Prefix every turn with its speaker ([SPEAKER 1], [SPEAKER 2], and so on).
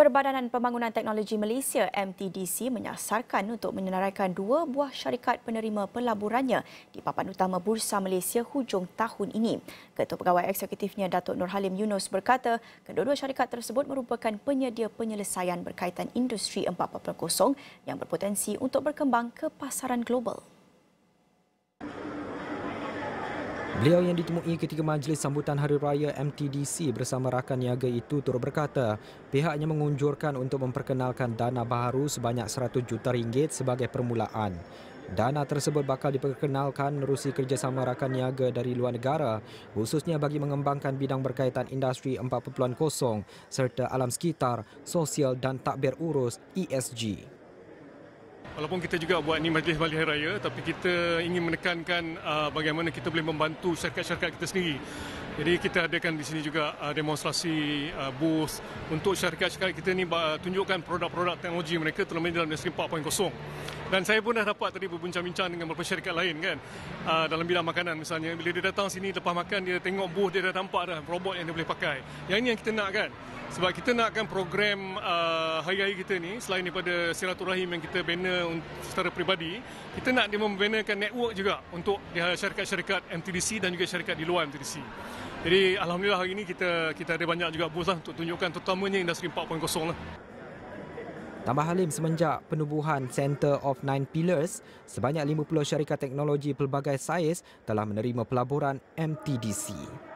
[SPEAKER 1] Perbadanan Pembangunan Teknologi Malaysia MTDC menyasarkan untuk menyenaraikan dua buah syarikat penerima pelaburannya di papan utama Bursa Malaysia hujung tahun ini. Ketua Pegawai Eksekutifnya Datuk Nur Halim Yunus berkata, kedua-dua syarikat tersebut merupakan penyedia penyelesaian berkaitan industri 4.0 yang berpotensi untuk berkembang ke pasaran global.
[SPEAKER 2] Beliau yang ditemui ketika majlis sambutan Hari Raya MTDC bersama rakan niaga itu turut berkata pihaknya mengunjurkan untuk memperkenalkan dana baru sebanyak 100 juta ringgit sebagai permulaan. Dana tersebut bakal diperkenalkan menerusi kerjasama rakan niaga dari luar negara khususnya bagi mengembangkan bidang berkaitan industri 4.0 serta alam sekitar, sosial dan takbir urus ESG.
[SPEAKER 3] Walaupun kita juga buat ni majlis balik hari raya tapi kita ingin menekankan uh, bagaimana kita boleh membantu syarikat-syarikat kita sendiri. Jadi kita adakan di sini juga uh, demonstrasi uh, booth untuk syarikat-syarikat kita ni uh, tunjukkan produk-produk teknologi mereka terlebih dalam industri 4.0. Dan saya pun dah dapat tadi berbincang-bincang dengan beberapa syarikat lain kan uh, dalam bidang makanan misalnya. Bila dia datang sini lepas makan dia tengok booth dia dah nampak dah robot yang dia boleh pakai. Yang ini yang kita nak kan sebab kita nakkan program uh, hari raya kita ni selain daripada silaturahim yang kita bina secara peribadi kita nak dia membinakan network juga untuk syarikat-syarikat MTDC dan juga syarikat di luar MTDC jadi alhamdulillah hari ini kita kita ada banyak juga booth lah untuk tunjukkan terutamanya industri 4.0 lah
[SPEAKER 2] Tambah Halim semenjak penubuhan Center of Nine Pillars, sebanyak 50 syarikat teknologi pelbagai saiz telah menerima pelaburan MTDC.